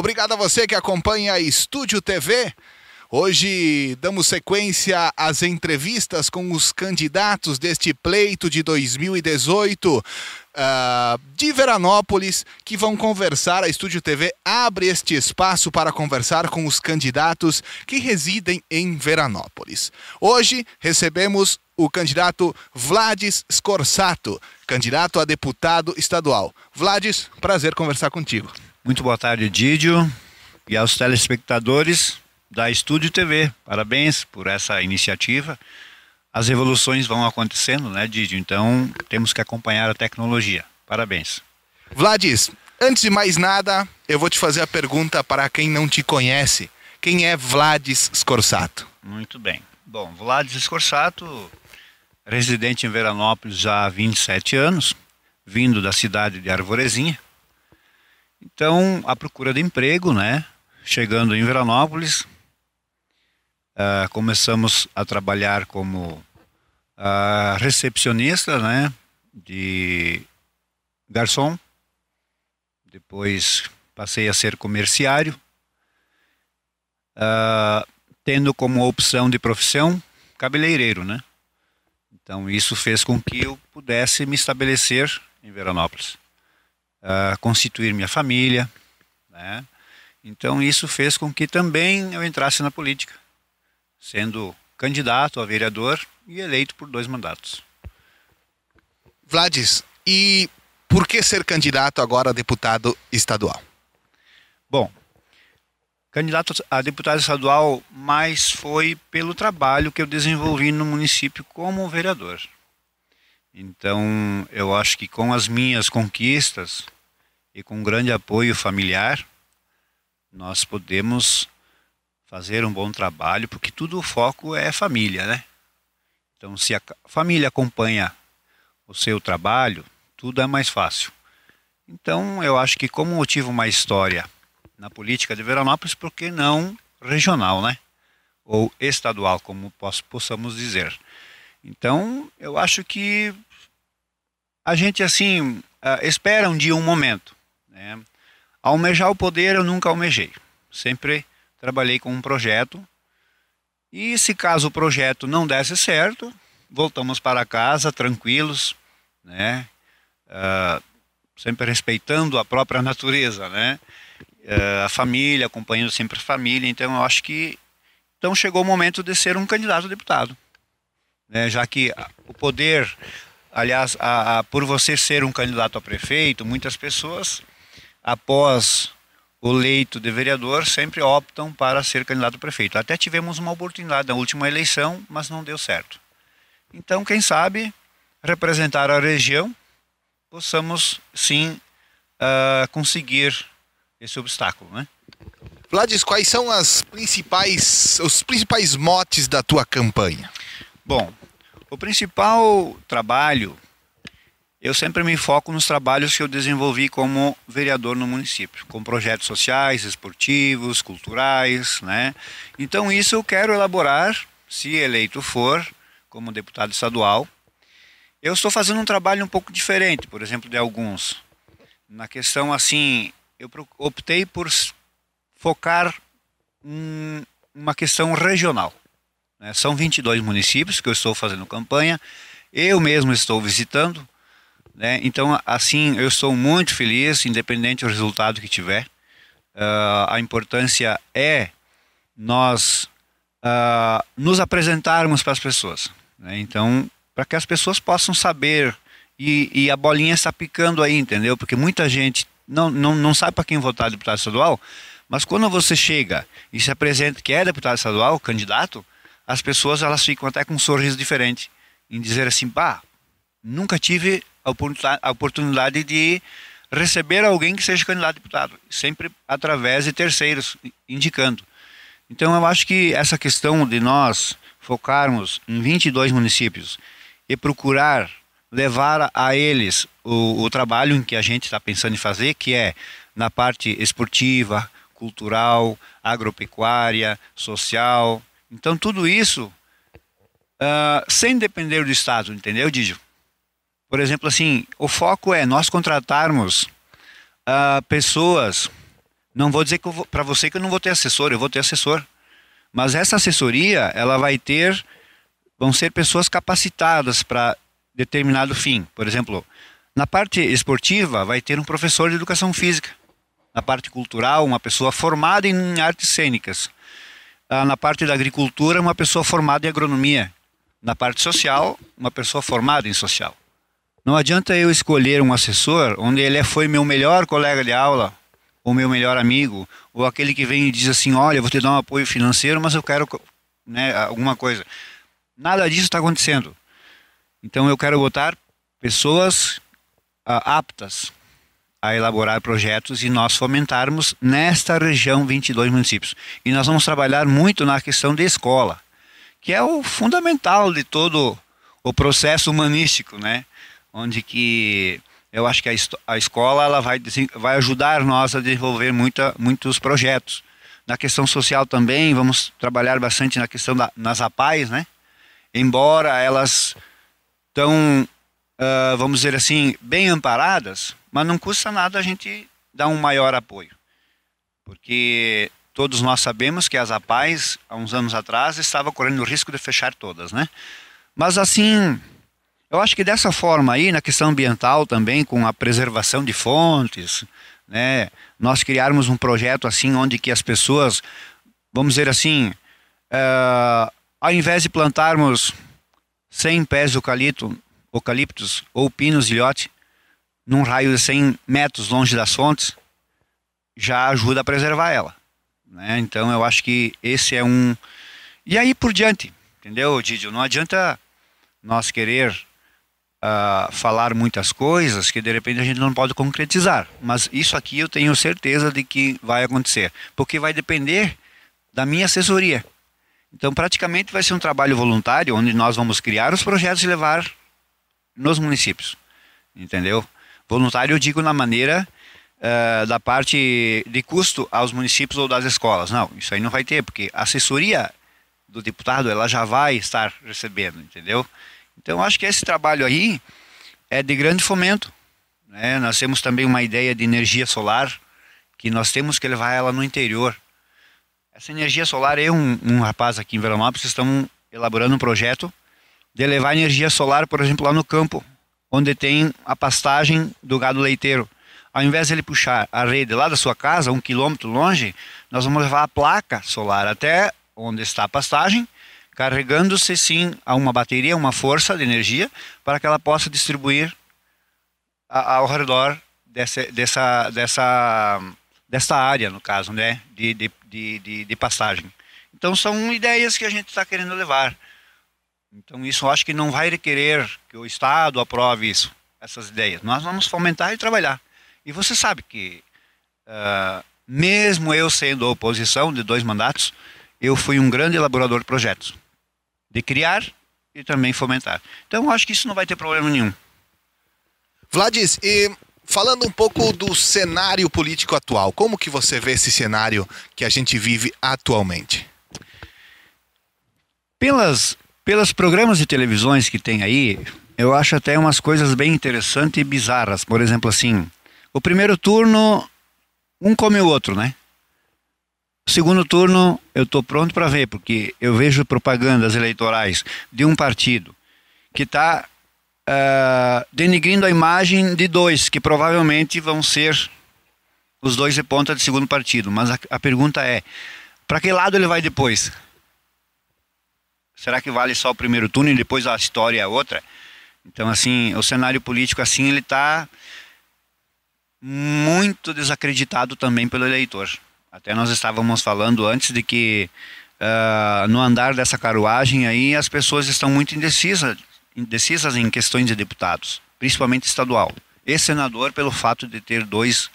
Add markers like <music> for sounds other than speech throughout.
Obrigado a você que acompanha a Estúdio TV. Hoje damos sequência às entrevistas com os candidatos deste pleito de 2018 uh, ah, de Veranópolis que vão conversar. A Estúdio TV abre este espaço para conversar com os candidatos que residem em Veranópolis. Hoje recebemos o candidato Vladis Scorsato, candidato a deputado estadual. Vladis, prazer conversar contigo. Muito boa tarde, Didio, e aos telespectadores da Estúdio TV. Parabéns por essa iniciativa. As revoluções vão acontecendo, né, Didio? Então, temos que acompanhar a tecnologia. Parabéns. Vladis, antes de mais nada, eu vou te fazer a pergunta para quem não te conhece. Quem é Vladis Scorsato? Muito bem. Bom, Vladis Scorsato, residente em Veranópolis já há 27 anos, vindo da cidade de Arvorezinha, então, a procura de emprego, né? Chegando em Veranópolis, uh, começamos a trabalhar como uh, recepcionista, né? De garçom. Depois passei a ser comerciário, uh, tendo como opção de profissão cabeleireiro, né? Então isso fez com que eu pudesse me estabelecer em Veranópolis uh, constituir minha família. Né? Então isso fez com que também eu entrasse na política, sendo candidato a vereador e eleito por dois mandatos. Vladis, e por que ser candidato agora a deputado estadual? Bom, candidato a deputado estadual, mas foi pelo trabalho que eu desenvolvi no município como vereador. Então, eu acho que com as minhas conquistas e com um grande apoio familiar, nós podemos fazer um bom trabalho, porque tudo o foco é família, né? Então, se a família acompanha o seu trabalho, tudo é mais fácil. Então, eu acho que como eu tive uma história na política de Veranópolis, por que não regional, né? Ou estadual, como possamos dizer. Então, eu acho que a gente, assim, ah, espera um dia um momento. Né? Almejar o poder eu nunca almejei. Sempre trabalhei com um projeto. E se caso o projeto não desse certo, voltamos para casa tranquilos, né? Uh, sempre respeitando a própria <laughs> natureza, né? Uh, a família, acompanhando sempre a família. Então, eu acho que então chegou o momento de ser um candidato a deputado né, já que o poder, aliás, a, a, por você ser um candidato a prefeito, muitas pessoas, após o leito de vereador, sempre optam para ser candidato a prefeito. Até tivemos uma oportunidade na última eleição, mas não deu certo. Então, quem sabe, representar a região, possamos sim uh, conseguir esse obstáculo, né? Vladis, quais são as principais, os principais motes da tua campanha? Bom, o principal trabalho, eu sempre me foco nos trabalhos que eu desenvolvi como vereador no município, com projetos sociais, esportivos, culturais, né? Então isso eu quero elaborar, se eleito for, como deputado estadual. Eu estou fazendo um trabalho um pouco diferente, por exemplo, de alguns. Na questão assim, eu optei por focar um, uma questão regional. Né? São 22 municípios que eu estou fazendo campanha, eu mesmo estou visitando. Né? Então, assim, eu estou muito feliz, independente do resultado que tiver. Uh, a importância é nós uh, nos apresentarmos para as pessoas. Né? Então, para que as pessoas possam saber e, e, a bolinha está picando aí, entendeu? Porque muita gente não, não, não sabe para quem votar deputado estadual, mas quando você chega e se apresenta que é deputado estadual, candidato, as pessoas elas ficam até com um sorriso diferente em dizer assim, pá, nunca tive a oportunidade de receber alguém que seja candidato a deputado, sempre através de terceiros indicando. Então eu acho que essa questão de nós focarmos em 22 municípios e procurar levar a eles o, o trabalho em que a gente está pensando em fazer, que é na parte esportiva, cultural, agropecuária, social, então, tudo isso uh, sem depender do Estado, entendeu, Didio? Por exemplo, assim, o foco é nós contratarmos uh, pessoas. Não vou dizer para você que eu não vou ter assessor, eu vou ter assessor. Mas essa assessoria, ela vai ter, vão ser pessoas capacitadas para determinado fim. Por exemplo, na parte esportiva, vai ter um professor de educação física. Na parte cultural, uma pessoa formada em artes cênicas. Ah, na parte da agricultura, uma pessoa formada em agronomia. Na parte social, uma pessoa formada em social. Não adianta eu escolher um assessor onde ele é, foi meu melhor colega de aula, ou meu melhor amigo, ou aquele que vem e diz assim: Olha, eu vou te dar um apoio financeiro, mas eu quero né, alguma coisa. Nada disso está acontecendo. Então eu quero botar pessoas ah, aptas a elaborar projetos e nós fomentarmos nesta região 22 municípios. E nós vamos trabalhar muito na questão de escola, que é o fundamental de todo o processo humanístico, né? Onde que eu acho que a, a escola ela vai, vai ajudar nós a desenvolver muita, muitos projetos. Na questão social também, vamos trabalhar bastante na questão da, nas APAES, né? Embora elas estão, uh, ah, vamos dizer assim, bem amparadas, mas não custa nada a gente dar um maior apoio. Porque todos nós sabemos que as APAES, há uns anos atrás, estava correndo o risco de fechar todas, né? Mas assim, eu acho que dessa forma aí, na questão ambiental também, com a preservação de fontes, né? Nós criarmos um projeto assim, onde que as pessoas, vamos dizer assim, uh, ao invés de plantarmos 100 pés de eucalipto, eucaliptos ou pinos de ilhote, num raio de 100 metros longe das fontes, já ajuda a preservar ela. Né? Então eu acho que esse é um. E aí por diante, entendeu, Didio? Não adianta nós querer uh, falar muitas coisas que de repente a gente não pode concretizar. Mas isso aqui eu tenho certeza de que vai acontecer, porque vai depender da minha assessoria. Então, praticamente vai ser um trabalho voluntário, onde nós vamos criar os projetos e levar nos municípios. Entendeu? Voluntário eu digo na maneira uh, da parte de custo aos municípios ou das escolas. Não, isso aí não vai ter, porque a assessoria do deputado ela já vai estar recebendo, entendeu? Então acho que esse trabalho aí é de grande fomento. Né? Nós temos também uma ideia de energia solar que nós temos que levar ela no interior. Essa energia solar, eu um, um rapaz aqui em Veranópolis estamos elaborando um projeto de levar energia solar, por exemplo, lá no campo, onde tem a pastagem do gado leiteiro. Ao invés de ele puxar a rede lá da sua casa, um quilômetro longe, nós vamos levar a placa solar até onde está a pastagem, carregando-se sim a uma bateria, uma força de energia, para que ela possa distribuir ao redor dessa, dessa, dessa, dessa área, no caso, né, de, de, de, de pastagem. Então são ideias que a gente está querendo levar. Então, isso eu acho que não vai requerer que o Estado aprove isso, essas ideias. Nós vamos fomentar e trabalhar. E você sabe que, uh, mesmo eu sendo oposição de dois mandatos, eu fui um grande elaborador de projetos, de criar e também fomentar. Então, eu acho que isso não vai ter problema nenhum. Vladis, e falando um pouco do cenário político atual, como que você vê esse cenário que a gente vive atualmente? Pelas pelos programas de televisões que tem aí, eu acho até umas coisas bem interessantes e bizarras. Por exemplo, assim, o primeiro turno, um come o outro, né? O segundo turno, eu estou pronto para ver, porque eu vejo propagandas eleitorais de um partido que está uh, ah, denigrindo a imagem de dois, que provavelmente vão ser os dois de ponta de segundo partido. Mas a, a pergunta é: para que lado ele vai depois? Será que vale só o primeiro turno e depois a história é outra? Então, assim, o cenário político, assim, ele está muito desacreditado também pelo eleitor. Até nós estávamos falando antes de que uh, no andar dessa carruagem aí as pessoas estão muito indecisas, indecisas em questões de deputados, principalmente estadual. E senador pelo fato de ter dois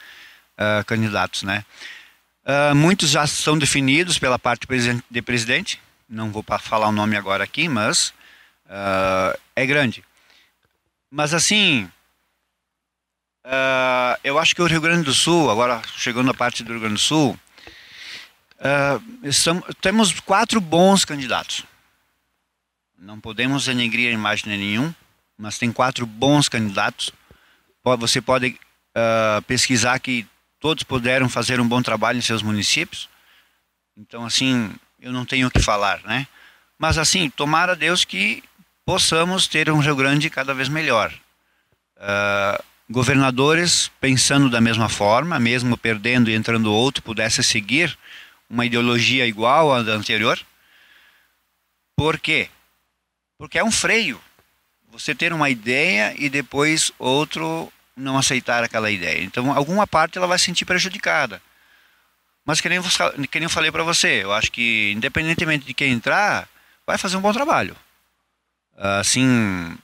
uh, candidatos, né? Uh, muitos já são definidos pela parte de presidente, não vou falar o nome agora aqui, mas uh, é grande. Mas assim, uh, eu acho que o Rio Grande do Sul, agora chegando à parte do Rio Grande do Sul, uh, estamos, temos quatro bons candidatos. Não podemos denegrir a imagem de nenhum, mas tem quatro bons candidatos. Você pode pesquisar que todos puderam fazer um bom trabalho em seus municípios. Então, assim, eu não tenho o que falar, né? Mas assim, tomara Deus que possamos ter um Rio Grande cada vez melhor. Uh, governadores pensando da mesma forma, mesmo perdendo e entrando outro, pudesse seguir uma ideologia igual à da anterior. Por quê? Porque é um freio. Você ter uma ideia e depois outro não aceitar aquela ideia. Então, alguma parte ela vai se sentir prejudicada. Mas que nem, que nem eu falei para você, eu acho que independentemente de quem entrar, vai fazer um bom trabalho. Assim,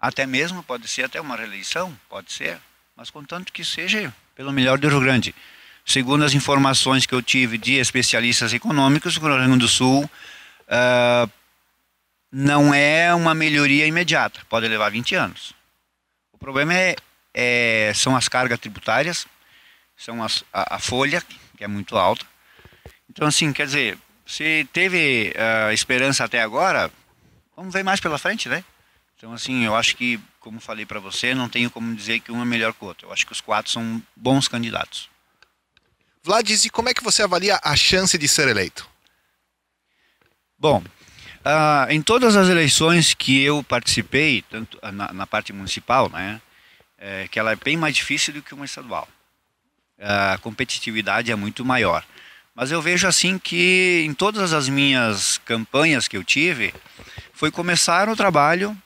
até mesmo pode ser até uma reeleição, pode ser, mas contanto que seja pelo melhor do Rio Grande. Segundo as informações que eu tive de especialistas econômicos, o Rio Grande do Sul uh, não é uma melhoria imediata, pode levar 20 anos. O problema é, é são as cargas tributárias, são as, a, a folha que é muito alta. Então, assim, quer dizer, se teve uh, esperança até agora, vamos ver mais pela frente, né? Então, assim, eu acho que, como falei para você, não tenho como dizer que um é melhor que o outro. Eu acho que os quatro são bons candidatos. Vlad, e como é que você avalia a chance de ser eleito? Bom, uh, em todas as eleições que eu participei, tanto na, na parte municipal, né, é, que ela é bem mais difícil do que uma estadual a competitividade é muito maior. Mas eu vejo assim que em todas as minhas campanhas que eu tive, foi começar o trabalho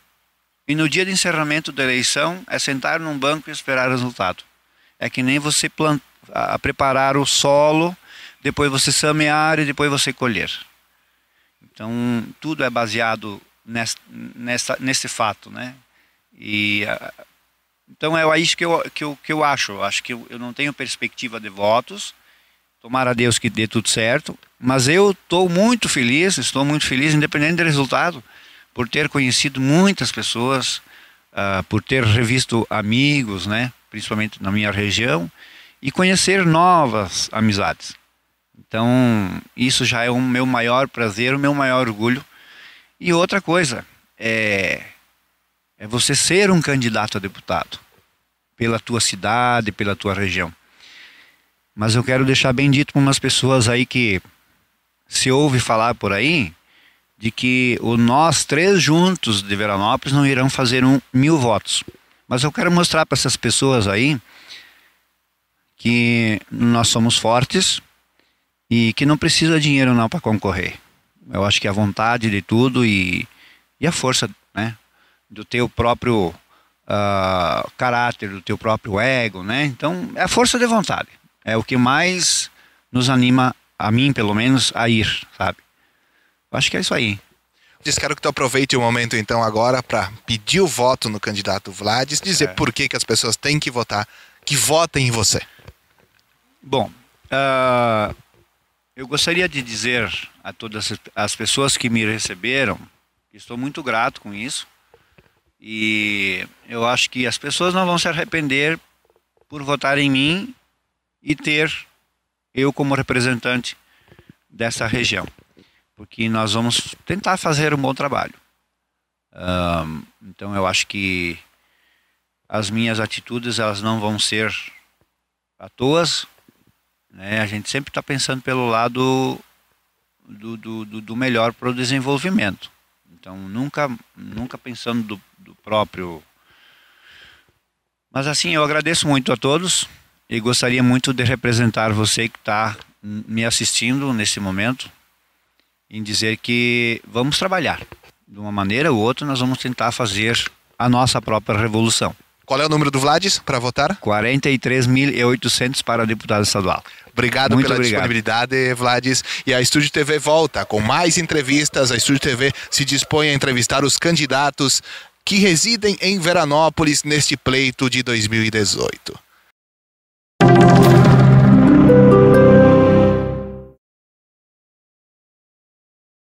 e no dia de encerramento da eleição é sentar num banco e esperar o resultado. É que nem você a preparar o solo, depois você semear e depois você colher. Então, tudo é baseado nessa, nesse fato, né? E então é isso que eu, que eu, que eu acho. Eu acho que eu, eu, não tenho perspectiva de votos. Tomara a Deus que dê tudo certo. Mas eu estou muito feliz, estou muito feliz, independente do resultado, por ter conhecido muitas pessoas, uh, por ter revisto amigos, né? principalmente na minha região, e conhecer novas amizades. Então, isso já é o meu maior prazer, o meu maior orgulho. E outra coisa, é, é você ser um candidato a deputado pela tua cidade, pela tua região. Mas eu quero deixar bem dito para umas pessoas aí que se ouve falar por aí de que o nós três juntos de Veranópolis não irão fazer um mil votos. Mas eu quero mostrar para essas pessoas aí que nós somos fortes e que não precisa dinheiro não para concorrer. Eu acho que é a vontade de tudo e, e a força, né? do teu próprio uh, caráter, do teu próprio ego, né? Então, é a força de vontade. É o que mais nos anima, a mim pelo menos, a ir, sabe? Eu acho que é isso aí. Diz, quero que tu aproveite o momento então agora para pedir o voto no candidato Vlades, dizer é. por que, que as pessoas têm que votar, que votem em você. Bom, uh, eu gostaria de dizer a todas as pessoas que me receberam, que estou muito grato com isso, e eu acho que as pessoas não vão se arrepender por votar em mim e ter eu como representante dessa região, porque nós vamos tentar fazer um bom trabalho. Um, então eu acho que as minhas atitudes elas não vão ser à toa, né? A gente sempre está pensando pelo lado do, do, do melhor para o desenvolvimento. Então nunca, nunca pensando do, do próprio. Mas assim, eu agradeço muito a todos e gostaria muito de representar você que está me assistindo nesse momento em dizer que vamos trabalhar. De uma maneira ou outra, nós vamos tentar fazer a nossa própria revolução. Qual é o número do Vlades para votar? 43.800 para deputado estadual. Obrigado Muito pela obrigado. disponibilidade, Vlades. E a Estúdio TV volta com mais entrevistas. A Estúdio TV se dispõe a entrevistar os candidatos que residem em Veranópolis neste pleito de 2018.